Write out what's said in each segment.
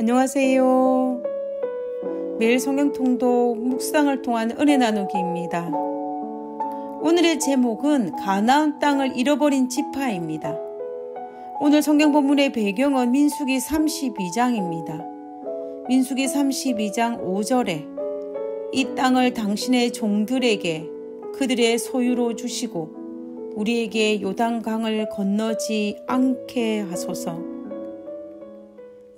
안녕하세요. 매일 성경통독 묵상을 통한 은혜 나누기입니다. 오늘의 제목은 가나안 땅을 잃어버린 지파입니다. 오늘 성경 본문의 배경은 민수기 32장입니다. 민수기 32장 5절에 이 땅을 당신의 종들에게 그들의 소유로 주시고 우리에게 요단강을 건너지 않게 하소서.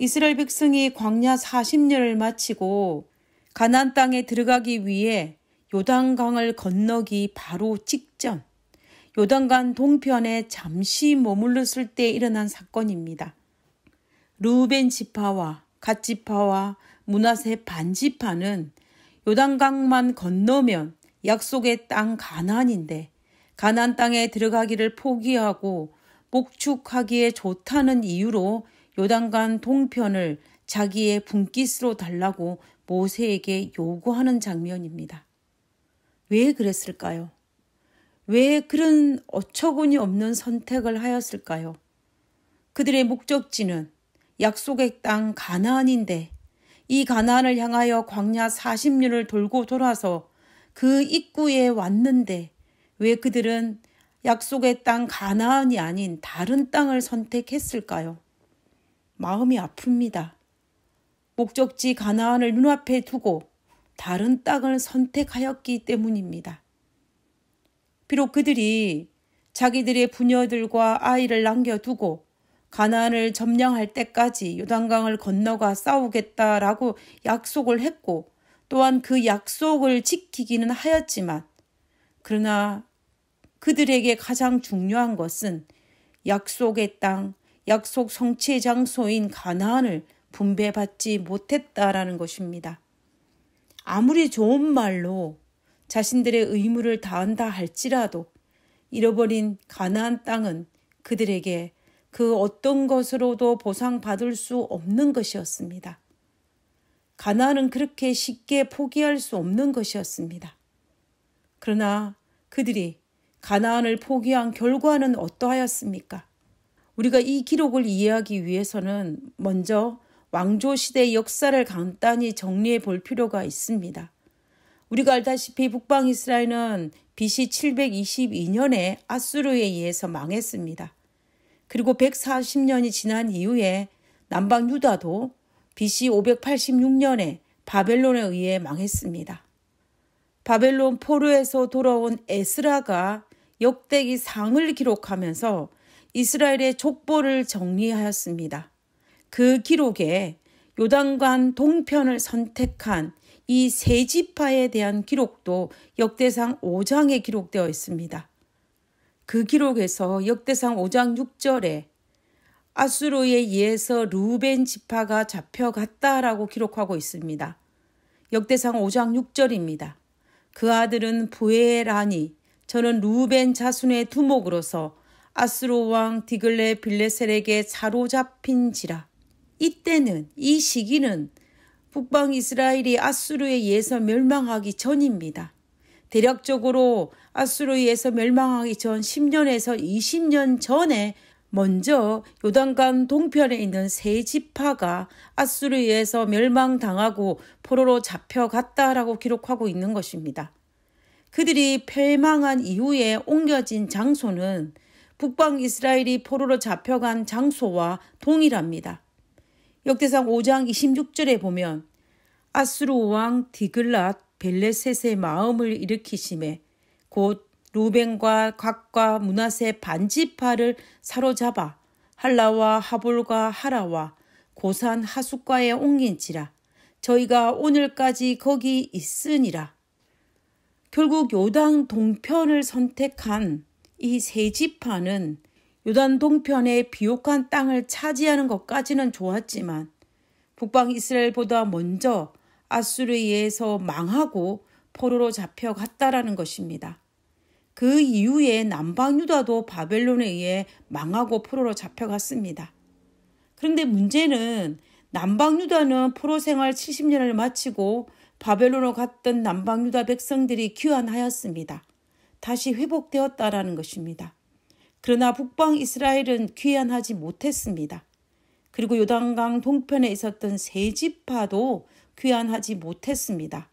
이스라엘 백성이 광야 40년을 마치고 가나안 땅에 들어가기 위해 요단강을 건너기 바로 직전 요단강 동편에 잠시 머물렀을 때 일어난 사건입니다. 루벤 지파와 갓 지파와 문하세 반 지파는 요단강만 건너면 약속의 땅 가난인데 가난 땅에 들어가기를 포기하고 목축하기에 좋다는 이유로 요단강 동편을 자기의 분깃으로 달라고 모세에게 요구하는 장면입니다. 왜 그랬을까요? 왜 그런 어처구니 없는 선택을 하였을까요? 그들의 목적지는 약속의 땅 가나안인데 이 가나안을 향하여 광야 40년을 돌고 돌아서 그 입구에 왔는데 왜 그들은 약속의 땅 가나안이 아닌 다른 땅을 선택했을까요? 마음이 아픕니다. 목적지 가나안을 눈앞에 두고 다른 땅을 선택하였기 때문입니다. 비록 그들이 자기들의 부녀들과 아이를 남겨두고 가나안을 점령할 때까지 요단강을 건너가 싸우겠다라고 약속을 했고 또한 그 약속을 지키기는 하였지만 그러나 그들에게 가장 중요한 것은 약속의 땅 약속 성취 장소인 가나안을 분배받지 못했다라는 것입니다. 아무리 좋은 말로 자신들의 의무를 다한다 할지라도 잃어버린 가나안 땅은 그들에게 그 어떤 것으로도 보상받을 수 없는 것이었습니다. 가나안은 그렇게 쉽게 포기할 수 없는 것이었습니다. 그러나 그들이 가나안을 포기한 결과는 어떠하였습니까? 우리가 이 기록을 이해하기 위해서는 먼저 왕조 시대의 역사를 간단히 정리해 볼 필요가 있습니다. 우리가 알다시피 북방 이스라엘은 BC 722년에 아수르에 의해서 망했습니다. 그리고 140년이 지난 이후에 남방 유다도 BC 586년에 바벨론에 의해 망했습니다. 바벨론 포로에서 돌아온 에스라가 역대기 상을 기록하면서 이스라엘의 족보를 정리하였습니다. 그 기록에 요단관 동편을 선택한 이 세 지파에 대한 기록도 역대상 5장에 기록되어 있습니다. 그 기록에서 역대상 5장 6절에 아수로에 의해서 루벤 지파가 잡혀갔다라고 기록하고 있습니다. 역대상 5장 6절입니다. 그 아들은 부에라니 저는 루벤 자순의 두목으로서 아스로 왕 디글레 빌레셀에게 사로잡힌지라. 이때는 이 시기는 북방 이스라엘이 아수르에 의해서 멸망하기 전입니다. 대략적으로 아수르에 의해서 멸망하기 전 10년에서 20년 전에 먼저 요단강 동편에 있는 세 지파가 아수르에 의해서 멸망당하고 포로로 잡혀갔다라고 기록하고 있는 것입니다. 그들이 폐망한 이후에 옮겨진 장소는 북방 이스라엘이 포로로 잡혀간 장소와 동일합니다. 역대상 5장 26절에 보면 아수르 왕 디글랏 벨레셋의 마음을 일으키심에 곧 루벤과 각과 문하세 반지파를 사로잡아 할라와 하볼과 하라와 고산 하숙과에 옮긴지라 저희가 오늘까지 거기 있으니라. 결국 요당 동편을 선택한 이세 지파는 요단 동편의 비옥한 땅을 차지하는 것까지는 좋았지만 북방 이스라엘보다 먼저 아수르에서 의해 망하고 포로로 잡혀갔다라는 것입니다. 그 이후에 남방 유다도 바벨론에 의해 망하고 포로로 잡혀갔습니다. 그런데 문제는 남방 유다는 포로 생활 70년을 마치고 바벨론으로 갔던 남방 유다 백성들이 귀환하였습니다. 다시 회복되었다라는 것입니다. 그러나 북방 이스라엘은 귀환하지 못했습니다. 그리고 요단강 동편에 있었던 세 지파도 귀환하지 못했습니다.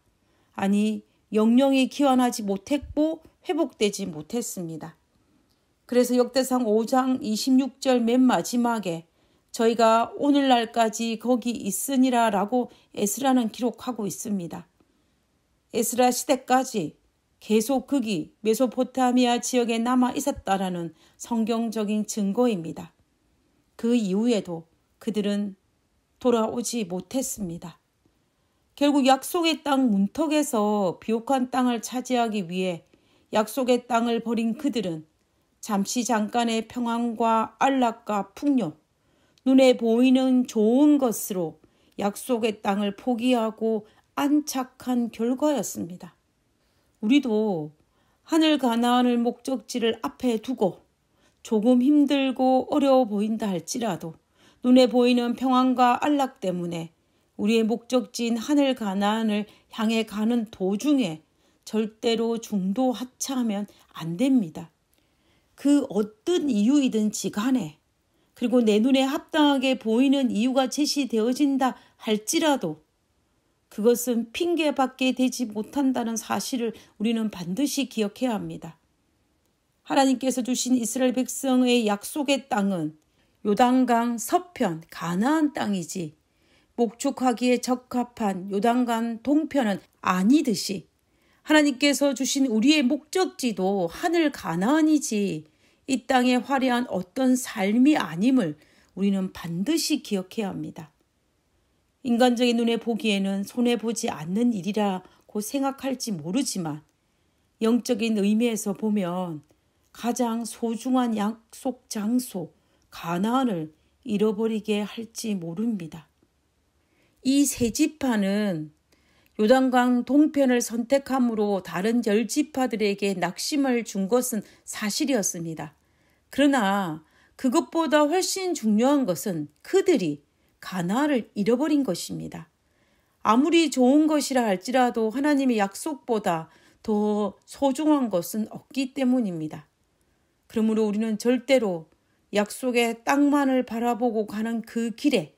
아니 영영이 귀환하지 못했고 회복되지 못했습니다. 그래서 역대상 5장 26절 맨 마지막에 저희가 오늘날까지 거기 있으니라 라고 에스라는 기록하고 있습니다. 에스라 시대까지 계속 극이 메소포타미아 지역에 남아 있었다라는 성경적인 증거입니다. 그 이후에도 그들은 돌아오지 못했습니다. 결국 약속의 땅 문턱에서 비옥한 땅을 차지하기 위해 약속의 땅을 버린 그들은 잠시 잠깐의 평안과 안락과 풍요, 눈에 보이는 좋은 것으로 약속의 땅을 포기하고 안착한 결과였습니다. 우리도 하늘 가나안을 목적지를 앞에 두고 조금 힘들고 어려워 보인다 할지라도 눈에 보이는 평안과 안락 때문에 우리의 목적지인 하늘 가나안을 향해 가는 도중에 절대로 중도 하차하면 안 됩니다. 그 어떤 이유이든지 간에 그리고 내 눈에 합당하게 보이는 이유가 제시되어진다 할지라도 그것은 핑계밖에 되지 못한다는 사실을 우리는 반드시 기억해야 합니다. 하나님께서 주신 이스라엘 백성의 약속의 땅은 요단강 서편 가나안 땅이지 목축하기에 적합한 요단강 동편은 아니듯이 하나님께서 주신 우리의 목적지도 하늘 가나안이지 이 땅의 화려한 어떤 삶이 아님을 우리는 반드시 기억해야 합니다. 인간적인 눈에 보기에는 손해보지 않는 일이라고 생각할지 모르지만 영적인 의미에서 보면 가장 소중한 약속 장소 가나안을 잃어버리게 할지 모릅니다. 이세 지파는 요단강 동편을 선택함으로 다른 열 지파들에게 낙심을 준 것은 사실이었습니다. 그러나 그것보다 훨씬 중요한 것은 그들이 가나안을 잃어버린 것입니다. 아무리 좋은 것이라 할지라도 하나님의 약속보다 더 소중한 것은 없기 때문입니다. 그러므로 우리는 절대로 약속의 땅만을 바라보고 가는 그 길에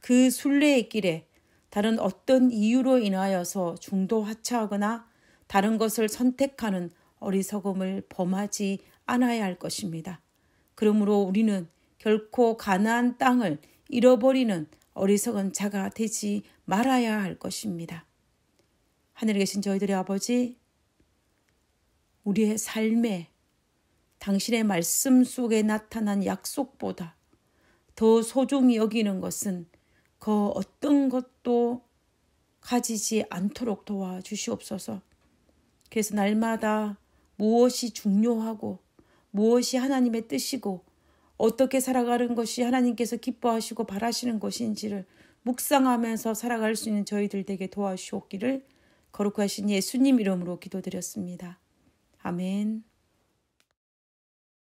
그 순례의 길에 다른 어떤 이유로 인하여서 중도 하차하거나 다른 것을 선택하는 어리석음을 범하지 않아야 할 것입니다. 그러므로 우리는 결코 가나안 땅을 잃어버리는 어리석은 자가 되지 말아야 할 것입니다. 하늘에 계신 저희들의 아버지, 우리의 삶에 당신의 말씀 속에 나타난 약속보다 더 소중히 여기는 것은 그 어떤 것도 가지지 않도록 도와주시옵소서. 그래서 날마다 무엇이 중요하고 무엇이 하나님의 뜻이고 어떻게 살아가는 것이 하나님께서 기뻐하시고 바라시는 것인지를 묵상하면서 살아갈 수 있는 저희들 에게 도와주옵기를 거룩하신 예수님 이름으로 기도드렸습니다. 아멘.